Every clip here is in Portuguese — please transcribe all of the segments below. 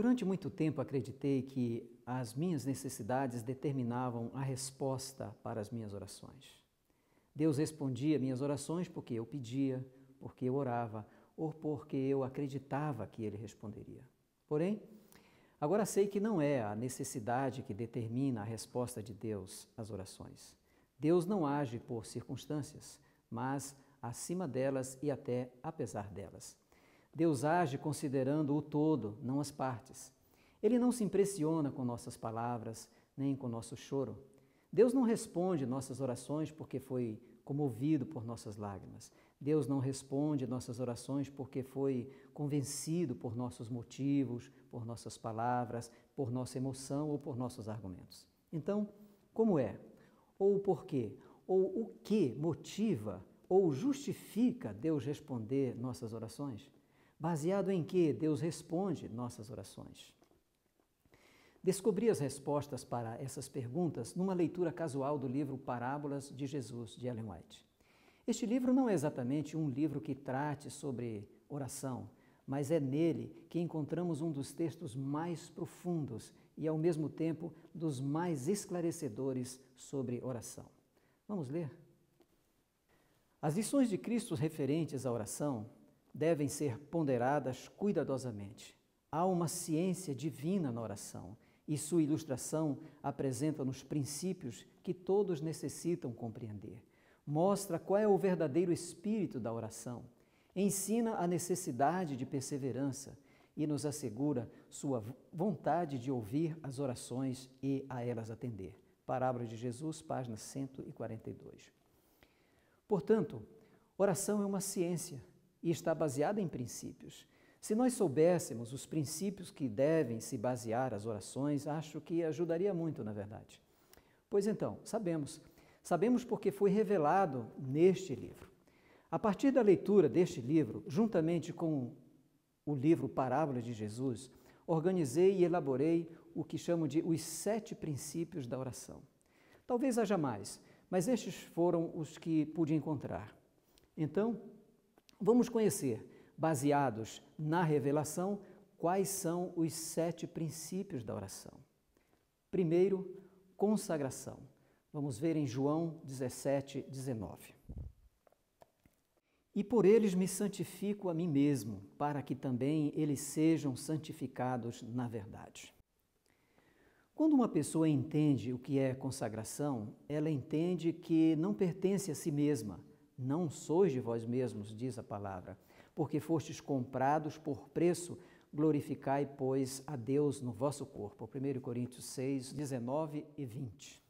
Durante muito tempo acreditei que as minhas necessidades determinavam a resposta para as minhas orações. Deus respondia minhas orações porque eu pedia, porque eu orava ou porque eu acreditava que ele responderia. Porém, agora sei que não é a necessidade que determina a resposta de Deus às orações. Deus não age por circunstâncias, mas acima delas e até apesar delas. Deus age considerando o todo, não as partes. Ele não se impressiona com nossas palavras, nem com nosso choro. Deus não responde nossas orações porque foi comovido por nossas lágrimas. Deus não responde nossas orações porque foi convencido por nossos motivos, por nossas palavras, por nossa emoção ou por nossos argumentos. Então, como é? Ou por quê? Ou o que motiva ou justifica Deus responder nossas orações? Baseado em que Deus responde nossas orações. Descobri as respostas para essas perguntas numa leitura casual do livro Parábolas de Jesus, de Ellen White. Este livro não é exatamente um livro que trate sobre oração, mas é nele que encontramos um dos textos mais profundos e, ao mesmo tempo, dos mais esclarecedores sobre oração. Vamos ler? As lições de Cristo referentes à oração devem ser ponderadas cuidadosamente. Há uma ciência divina na oração e sua ilustração apresenta-nos princípios que todos necessitam compreender. Mostra qual é o verdadeiro espírito da oração, ensina a necessidade de perseverança e nos assegura sua vontade de ouvir as orações e a elas atender. Parábola de Jesus, página 142. Portanto, oração é uma ciência e está baseada em princípios. Se nós soubéssemos os princípios que devem se basear as orações, acho que ajudaria muito, na verdade. Pois então, sabemos. Sabemos porque foi revelado neste livro. A partir da leitura deste livro, juntamente com o livro Parábolas de Jesus, organizei e elaborei o que chamo de os sete princípios da oração. Talvez haja mais, mas estes foram os que pude encontrar. Então, Vamos conhecer, baseados na revelação, quais são os sete princípios da oração. Primeiro, consagração. Vamos ver em João 17, 19. E por eles me santifico a mim mesmo, para que também eles sejam santificados na verdade. Quando uma pessoa entende o que é consagração, ela entende que não pertence a si mesma, não sois de vós mesmos, diz a palavra, porque fostes comprados por preço, glorificai, pois, a Deus no vosso corpo. 1 Coríntios 6, 19 e 20.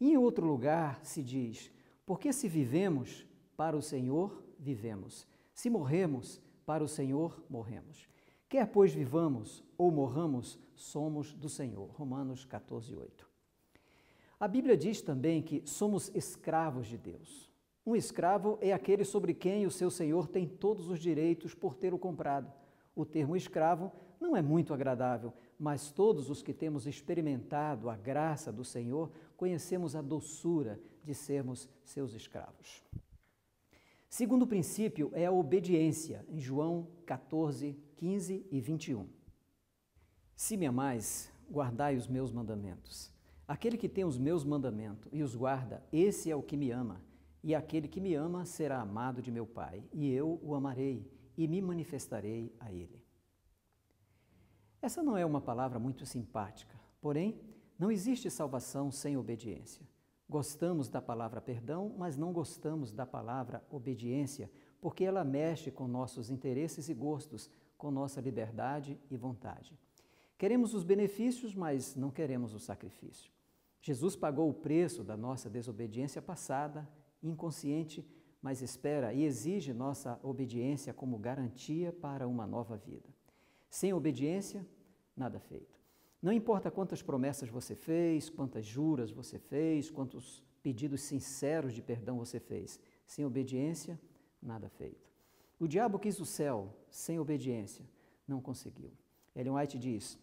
E em outro lugar se diz: Porque se vivemos, para o Senhor vivemos. Se morremos, para o Senhor morremos. Quer pois vivamos ou morramos, somos do Senhor. Romanos 14, 8. A Bíblia diz também que somos escravos de Deus. Um escravo é aquele sobre quem o seu senhor tem todos os direitos por ter o comprado. O termo escravo não é muito agradável, mas todos os que temos experimentado a graça do Senhor conhecemos a doçura de sermos seus escravos. Segundo princípio é a obediência, em João 14, 15 e 21. Se me amais, guardai os meus mandamentos. Aquele que tem os meus mandamentos e os guarda, esse é o que me ama. E aquele que me ama será amado de meu Pai, e eu o amarei e me manifestarei a ele. Essa não é uma palavra muito simpática, porém, não existe salvação sem obediência. Gostamos da palavra perdão, mas não gostamos da palavra obediência, porque ela mexe com nossos interesses e gostos, com nossa liberdade e vontade. Queremos os benefícios, mas não queremos o sacrifício. Jesus pagou o preço da nossa desobediência passada, inconsciente, mas espera e exige nossa obediência como garantia para uma nova vida. Sem obediência, nada feito. Não importa quantas promessas você fez, quantas juras você fez, quantos pedidos sinceros de perdão você fez, sem obediência, nada feito. O diabo quis o céu sem obediência, não conseguiu. Ellen White diz: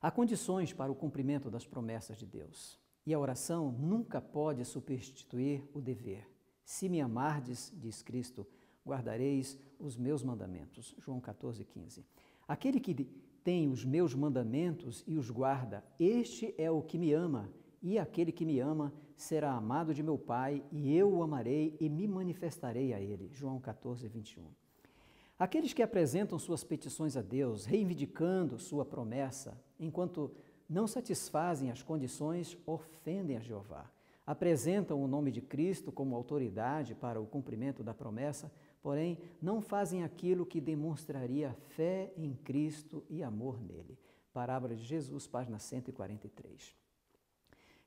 há condições para o cumprimento das promessas de Deus. E a oração nunca pode substituir o dever. Se me amardes, diz Cristo, guardareis os meus mandamentos. João 14, 15. Aquele que tem os meus mandamentos e os guarda, este é o que me ama, e aquele que me ama será amado de meu Pai, e eu o amarei e me manifestarei a ele. João 14, 21. Aqueles que apresentam suas petições a Deus, reivindicando sua promessa, enquanto não satisfazem as condições, ofendem a Jeová. Apresentam o nome de Cristo como autoridade para o cumprimento da promessa, porém não fazem aquilo que demonstraria fé em Cristo e amor nele. Parábola de Jesus, página 143.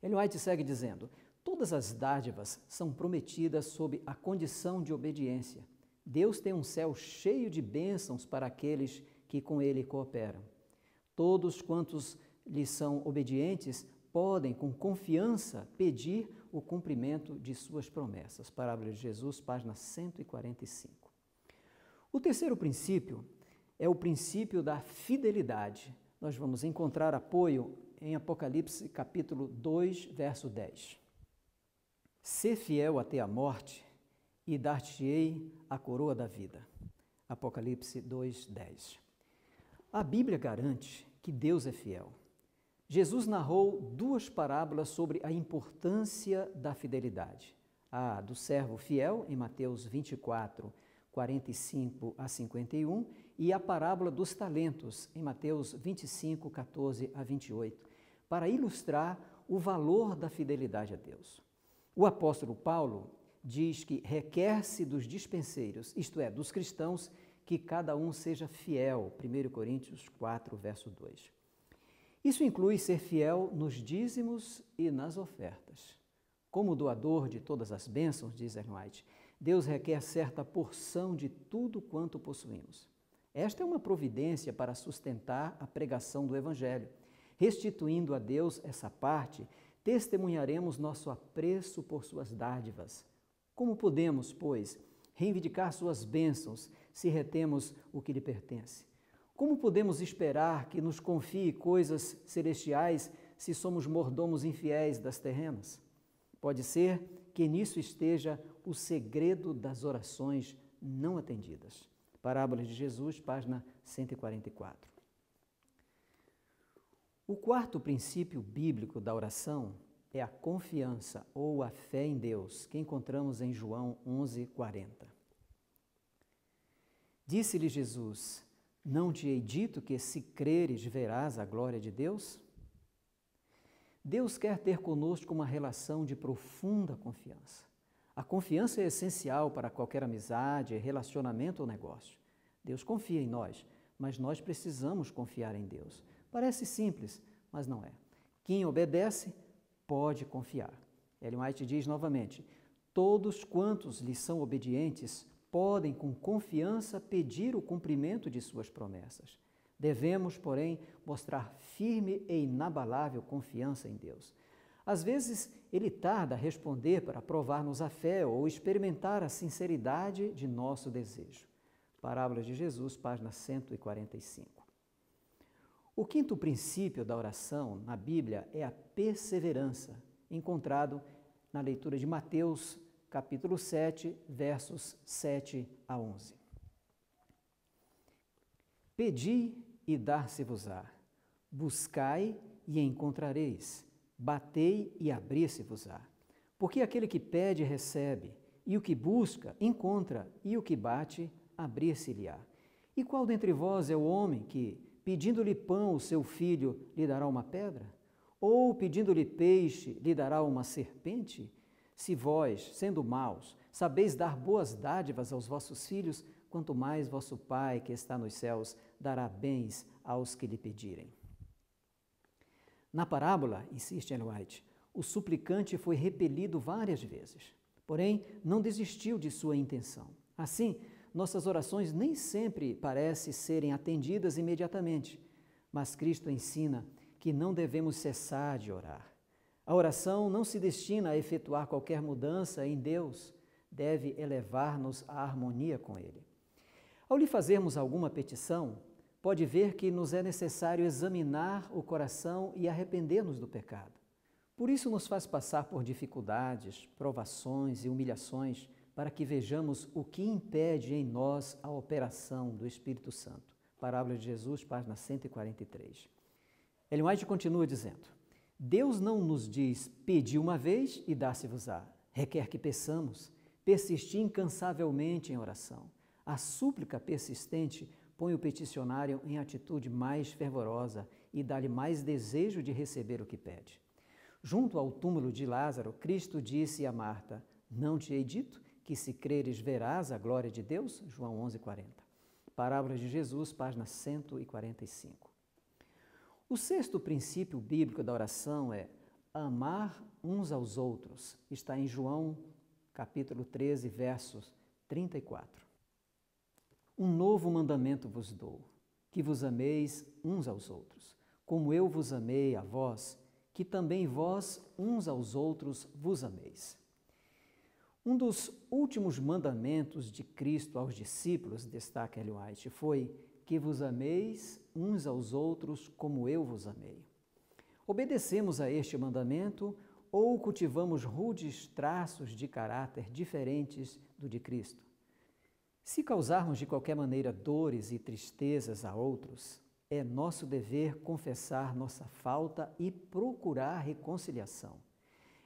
Ele White segue dizendo: Todas as dádivas são prometidas sob a condição de obediência. Deus tem um céu cheio de bênçãos para aqueles que com ele cooperam. Todos quantos lhes são obedientes podem, com confiança, pedir o cumprimento de suas promessas. Parábola de Jesus, página 145. O terceiro princípio é o princípio da fidelidade. Nós vamos encontrar apoio em Apocalipse capítulo 2, verso 10. Ser fiel até a morte e dar-te-ei a coroa da vida. Apocalipse 2, 10. A Bíblia garante que Deus é fiel Jesus narrou duas parábolas sobre a importância da fidelidade. A do servo fiel, em Mateus 24, 45 a 51, e a parábola dos talentos, em Mateus 25, 14 a 28, para ilustrar o valor da fidelidade a Deus. O apóstolo Paulo diz que requer-se dos dispenseiros, isto é, dos cristãos, que cada um seja fiel, 1 Coríntios 4, verso 2. Isso inclui ser fiel nos dízimos e nas ofertas. Como doador de todas as bênçãos, diz White, Deus requer certa porção de tudo quanto possuímos. Esta é uma providência para sustentar a pregação do Evangelho. Restituindo a Deus essa parte, testemunharemos nosso apreço por suas dádivas. Como podemos, pois, reivindicar suas bênçãos se retemos o que lhe pertence? Como podemos esperar que nos confie coisas celestiais se somos mordomos infiéis das terrenas? Pode ser que nisso esteja o segredo das orações não atendidas. Parábolas de Jesus, página 144. O quarto princípio bíblico da oração é a confiança ou a fé em Deus, que encontramos em João 11:40. Disse-lhe Jesus: não te hei dito que, se creres, verás a glória de Deus? Deus quer ter conosco uma relação de profunda confiança. A confiança é essencial para qualquer amizade, relacionamento ou negócio. Deus confia em nós, mas nós precisamos confiar em Deus. Parece simples, mas não é. Quem obedece pode confiar. Ellen White diz novamente: Todos quantos lhe são obedientes podem com confiança pedir o cumprimento de suas promessas. Devemos, porém, mostrar firme e inabalável confiança em Deus. Às vezes, ele tarda a responder para provar-nos a fé ou experimentar a sinceridade de nosso desejo. Parábolas de Jesus, página 145. O quinto princípio da oração na Bíblia é a perseverança, encontrado na leitura de Mateus capítulo 7, versos 7 a 11. Pedi e dar-se-vos-á, buscai e encontrareis, batei e abri-se-vos-á. Porque aquele que pede, recebe, e o que busca, encontra, e o que bate, abrir-se-lhe-á. E qual dentre vós é o homem que, pedindo-lhe pão, o seu filho lhe dará uma pedra? Ou pedindo-lhe peixe, lhe dará uma serpente? Se vós, sendo maus, sabeis dar boas dádivas aos vossos filhos, quanto mais vosso Pai que está nos céus dará bens aos que lhe pedirem. Na parábola, insiste Ellen White, o suplicante foi repelido várias vezes, porém não desistiu de sua intenção. Assim, nossas orações nem sempre parecem serem atendidas imediatamente, mas Cristo ensina que não devemos cessar de orar. A oração não se destina a efetuar qualquer mudança em Deus, deve elevar-nos à harmonia com Ele. Ao lhe fazermos alguma petição, pode ver que nos é necessário examinar o coração e arrepender-nos do pecado. Por isso, nos faz passar por dificuldades, provações e humilhações para que vejamos o que impede em nós a operação do Espírito Santo. Parábola de Jesus, página 143. Ellen White continua dizendo: Deus não nos diz pedi uma vez e dá-se-vos-á. Requer que peçamos, persistir incansavelmente em oração. A súplica persistente põe o peticionário em atitude mais fervorosa e dá-lhe mais desejo de receber o que pede. Junto ao túmulo de Lázaro, Cristo disse a Marta: Não te hei dito que se creres verás a glória de Deus? João 11:40. Parábolas de Jesus, página 145. O sexto princípio bíblico da oração é amar uns aos outros. Está em João, capítulo 13, versos 34. Um novo mandamento vos dou, que vos ameis uns aos outros, como eu vos amei a vós, que também vós uns aos outros vos ameis. Um dos últimos mandamentos de Cristo aos discípulos, destaca Ellen White, foi que vos ameis uns aos outros como eu vos amei. Obedecemos a este mandamento ou cultivamos rudes traços de caráter diferentes do de Cristo? Se causarmos de qualquer maneira dores e tristezas a outros, é nosso dever confessar nossa falta e procurar reconciliação.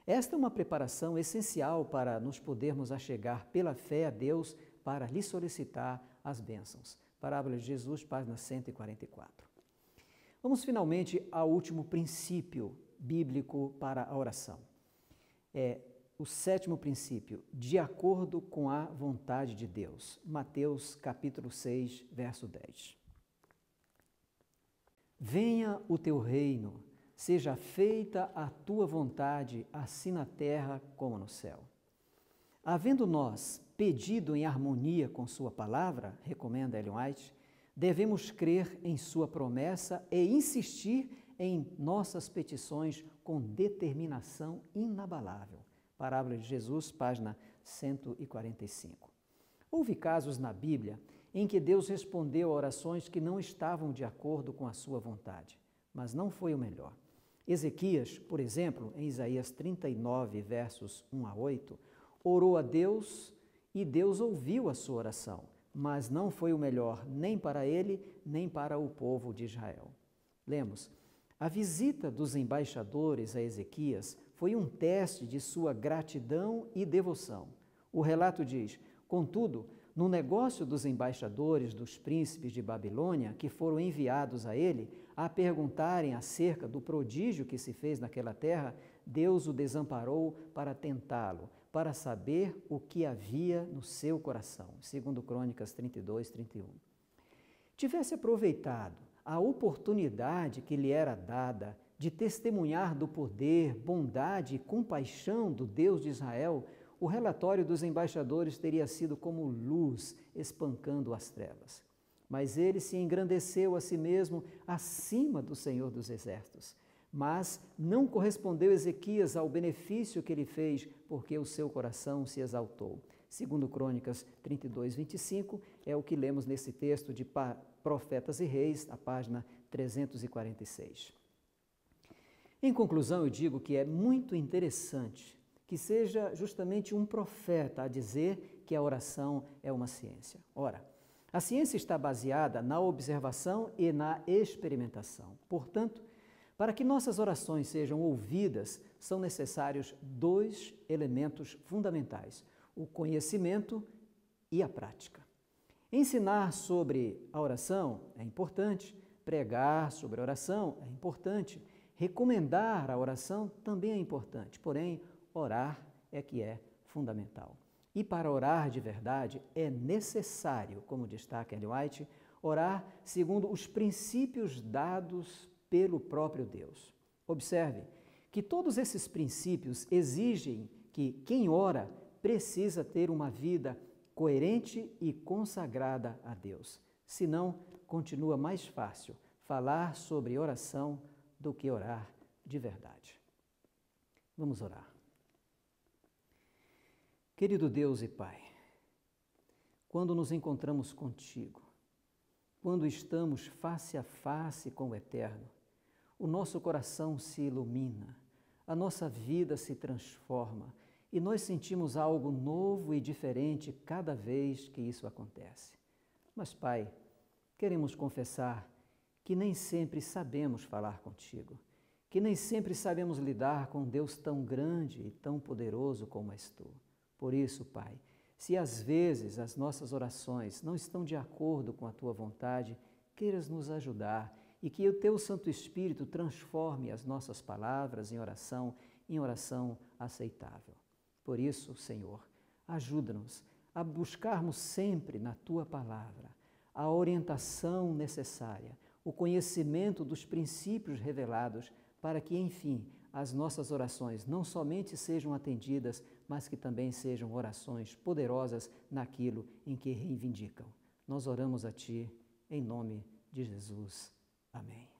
Esta é uma preparação essencial para nos podermos achegar pela fé a Deus para lhe solicitar as bênçãos. Parábola de Jesus, página 144. Vamos finalmente ao último princípio bíblico para a oração. É o sétimo princípio, de acordo com a vontade de Deus. Mateus capítulo 6, verso 10. Venha o teu reino, seja feita a tua vontade, assim na terra como no céu. Havendo nós pedido em harmonia com Sua palavra, recomenda Ellen White, devemos crer em Sua promessa e insistir em nossas petições com determinação inabalável. Parábola de Jesus, página 145. Houve casos na Bíblia em que Deus respondeu a orações que não estavam de acordo com a sua vontade, mas não foi o melhor. Ezequias, por exemplo, em Isaías 39, versos 1 a 8, orou a Deus e Deus ouviu a sua oração, mas não foi o melhor nem para ele, nem para o povo de Israel. Lemos: a visita dos embaixadores a Ezequias foi um teste de sua gratidão e devoção. O relato diz: contudo, no negócio dos embaixadores dos príncipes de Babilônia, que foram enviados a ele a perguntarem acerca do prodígio que se fez naquela terra, Deus o desamparou para tentá-lo, para saber o que havia no seu coração. Segundo Crônicas 32, 31. Tivesse aproveitado a oportunidade que lhe era dada de testemunhar do poder, bondade e compaixão do Deus de Israel, o relatório dos embaixadores teria sido como luz espancando as trevas. Mas ele se engrandeceu a si mesmo acima do Senhor dos Exércitos mas não correspondeu Ezequias ao benefício que ele fez, porque o seu coração se exaltou. Segundo Crônicas 32, 25, é o que lemos nesse texto de Profetas e Reis, a página 346. Em conclusão, eu digo que é muito interessante que seja justamente um profeta a dizer que a oração é uma ciência. Ora, a ciência está baseada na observação e na experimentação. Portanto, para que nossas orações sejam ouvidas, são necessários dois elementos fundamentais: o conhecimento e a prática. Ensinar sobre a oração é importante, pregar sobre a oração é importante, recomendar a oração também é importante, porém, orar é que é fundamental. E para orar de verdade é necessário, como destaca Ellen White, orar segundo os princípios dados pelo próprio Deus. Observe que todos esses princípios exigem que quem ora precisa ter uma vida coerente e consagrada a Deus. Senão, continua mais fácil falar sobre oração do que orar de verdade. Vamos orar. Querido Deus e Pai, quando nos encontramos contigo, quando estamos face a face com o Eterno, o nosso coração se ilumina, a nossa vida se transforma e nós sentimos algo novo e diferente cada vez que isso acontece. Mas, Pai, queremos confessar que nem sempre sabemos falar contigo, que nem sempre sabemos lidar com Deus tão grande e tão poderoso como és tu. Por isso, Pai, se às vezes as nossas orações não estão de acordo com a tua vontade, queiras nos ajudar e que o teu Santo Espírito transforme as nossas palavras em oração, em oração aceitável. Por isso, Senhor, ajuda-nos a buscarmos sempre na tua palavra a orientação necessária, o conhecimento dos princípios revelados, para que, enfim, as nossas orações não somente sejam atendidas, mas que também sejam orações poderosas naquilo em que reivindicam. Nós oramos a Ti, em nome de Jesus. Amém.